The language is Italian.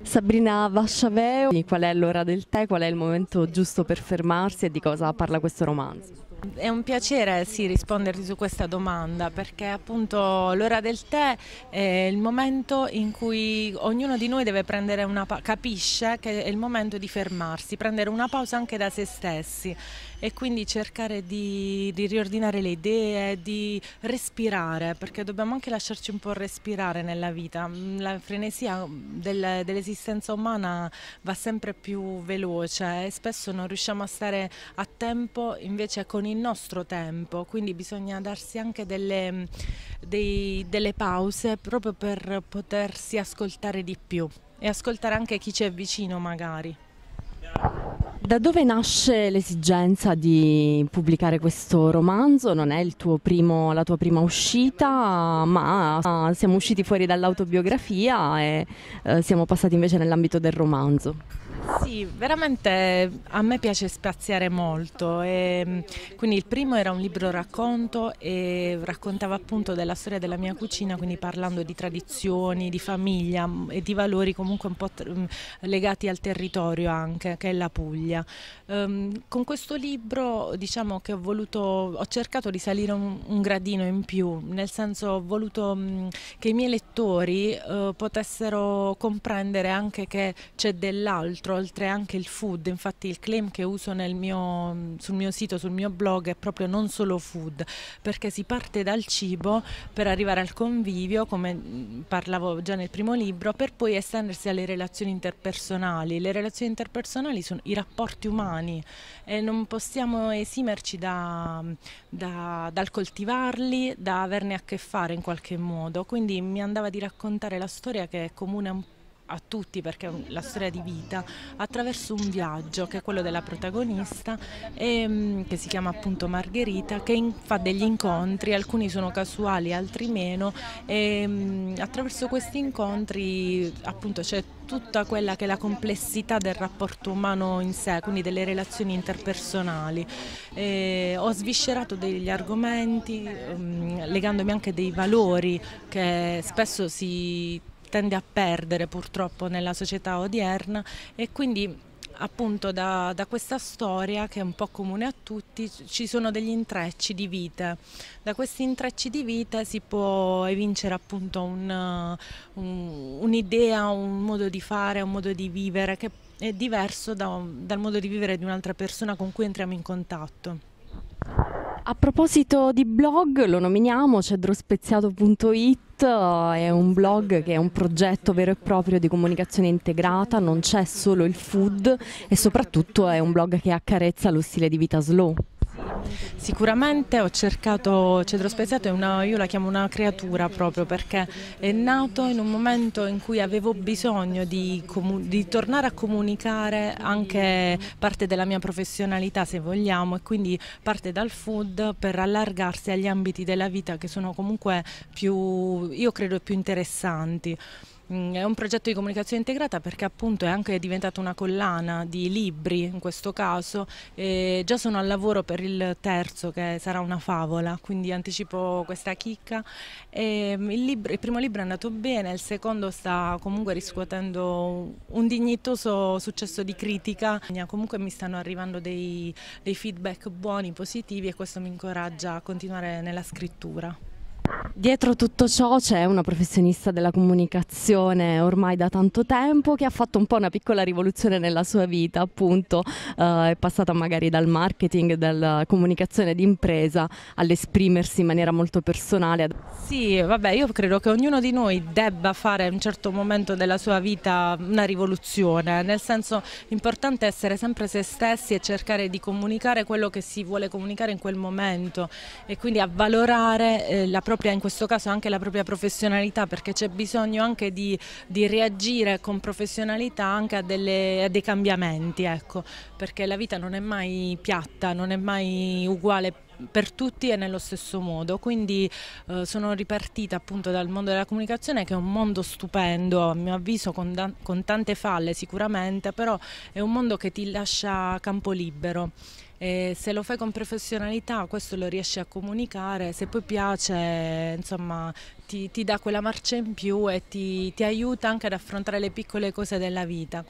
Sabrina Vasciaveo, qual è l'ora del tè, qual è il momento giusto per fermarsi e di cosa parla questo romanzo? È un piacere sì, risponderti su questa domanda perché appunto l'ora del tè è il momento in cui ognuno di noi deve prendere una pausa, capisce che è il momento di fermarsi, prendere una pausa anche da se stessi e quindi cercare di, di riordinare le idee, di respirare perché dobbiamo anche lasciarci un po' respirare nella vita. Mm, la frenesia mm, del, dell'esistenza umana va sempre più veloce e spesso non riusciamo a stare a tempo invece con il nostro tempo, quindi bisogna darsi anche delle, dei, delle pause proprio per potersi ascoltare di più e ascoltare anche chi ci è vicino magari. Da dove nasce l'esigenza di pubblicare questo romanzo? Non è primo, la tua prima uscita, ma ah, siamo usciti fuori dall'autobiografia e eh, siamo passati invece nell'ambito del romanzo. Sì, veramente a me piace spaziare molto. E, mm, quindi il primo era un libro racconto e raccontava appunto della storia della mia cucina, quindi parlando di tradizioni, di famiglia mm, e di valori comunque un po' mm, legati al territorio anche, che è la Puglia. Ehm, con questo libro diciamo che ho voluto, ho cercato di salire un, un gradino in più, nel senso ho voluto mh, che i miei lettori eh, potessero comprendere anche che c'è dell'altro oltre anche il food, infatti il claim che uso mio, sul mio sito, sul mio blog è proprio non solo food, perché si parte dal cibo per arrivare al convivio, come parlavo già nel primo libro, per poi estendersi alle relazioni interpersonali. Le relazioni interpersonali sono i rapporti umani e non possiamo esimerci da, da, dal coltivarli, da averne a che fare in qualche modo, quindi mi andava di raccontare la storia che è comune un po' a tutti perché è la storia di vita attraverso un viaggio che è quello della protagonista e, ehm, che si chiama appunto Margherita che in, fa degli incontri, alcuni sono casuali, altri meno e ehm, attraverso questi incontri appunto c'è tutta quella che è la complessità del rapporto umano in sé, quindi delle relazioni interpersonali. E eh, ho sviscerato degli argomenti ehm, legandomi anche dei valori che spesso si tende a perdere purtroppo nella società odierna e quindi appunto da, da, questa storia che è un po' comune a tutti ci sono degli intrecci di vite. Da questi intrecci di vite si può evincere appunto un'idea, un, un, un modo di fare, un modo di vivere che è diverso da, dal modo di vivere di un'altra persona con cui entriamo in contatto. A proposito di blog, lo nominiamo, cedrospeziato.it è un blog che è un progetto vero e proprio di comunicazione integrata, non c'è solo il food e soprattutto è un blog che accarezza lo stile di vita slow. Sicuramente ho cercato, Cedro Speziato è una, io la chiamo una creatura proprio perché è nato in un momento in cui avevo bisogno di, di tornare a comunicare anche parte della mia professionalità se vogliamo e quindi parte dal food per allargarsi agli ambiti della vita che sono comunque più, io credo, più interessanti. Mm, è un progetto di comunicazione integrata perché appunto è anche diventata una collana di libri in questo caso e già sono al lavoro per il terzo che sarà una favola, quindi anticipo questa chicca. Mm, il, libro, il, primo libro è andato bene, il secondo sta comunque riscuotendo un dignitoso successo di critica, ah, comunque mi stanno arrivando dei, dei feedback buoni, positivi e questo mi incoraggia a continuare nella scrittura. Dietro tutto ciò c'è una professionista della comunicazione ormai da tanto tempo che ha fatto un po' una piccola rivoluzione nella sua vita, appunto eh, è passata magari dal marketing, dalla comunicazione d'impresa all'esprimersi in maniera molto personale. Sì, vabbè, io credo che ognuno di noi debba fare a un certo momento della sua vita una rivoluzione, nel senso importante è essere sempre se stessi e cercare di comunicare quello che si vuole comunicare in quel momento e quindi avvalorare eh, la propria in questo caso anche la propria professionalità perché c'è bisogno anche di, di, reagire con professionalità anche a, delle, a dei cambiamenti, ecco, perché la vita non è mai piatta, non è mai uguale per tutti e nello stesso modo, quindi eh, sono ripartita appunto dal mondo della comunicazione che è un mondo stupendo, a mio avviso con, con tante falle sicuramente, però è un mondo che ti lascia campo libero. E se lo fai con professionalità questo lo riesci a comunicare, se poi piace insomma ti, ti dà quella marcia in più e ti, ti aiuta anche ad affrontare le piccole cose della vita.